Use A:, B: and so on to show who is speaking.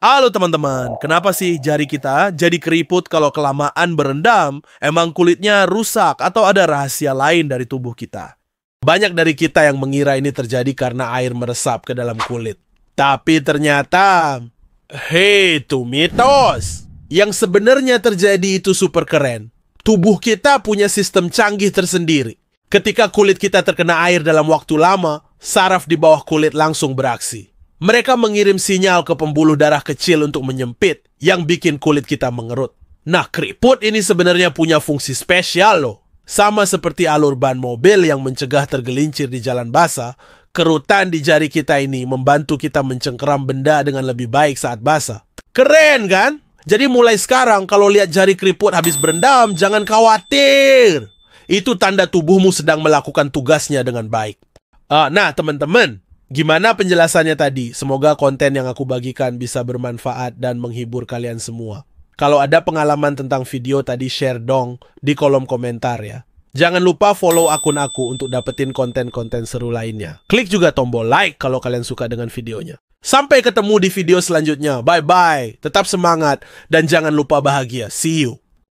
A: Halo teman-teman, kenapa sih jari kita jadi keriput kalau kelamaan berendam? Emang kulitnya rusak atau ada rahasia lain dari tubuh kita? Banyak dari kita yang mengira ini terjadi karena air meresap ke dalam kulit. Tapi ternyata, hei itu mitos. Yang sebenarnya terjadi itu super keren. Tubuh kita punya sistem canggih tersendiri. Ketika kulit kita terkena air dalam waktu lama, saraf di bawah kulit langsung beraksi. Mereka mengirim sinyal ke pembuluh darah kecil untuk menyempit, yang bikin kulit kita mengerut. Nah, keriput ini sebenarnya punya fungsi spesial loh. Sama seperti alur ban mobil yang mencegah tergelincir di jalan basah, kerutan di jari kita ini membantu kita mencengkeram benda dengan lebih baik saat basah. Keren kan? Jadi mulai sekarang kalau lihat jari keriput habis berendam, jangan khawatir. Itu tanda tubuhmu sedang melakukan tugasnya dengan baik. Uh, nah, teman-teman, Gimana penjelasannya tadi? Semoga konten yang aku bagikan bisa bermanfaat dan menghibur kalian semua. Kalau ada pengalaman tentang video tadi share dong di kolom komentar ya. Jangan lupa follow akun aku untuk dapetin konten-konten seru lainnya. Klik juga tombol like kalau kalian suka dengan videonya. Sampai ketemu di video selanjutnya. Bye-bye. Tetap semangat dan jangan lupa bahagia. See you.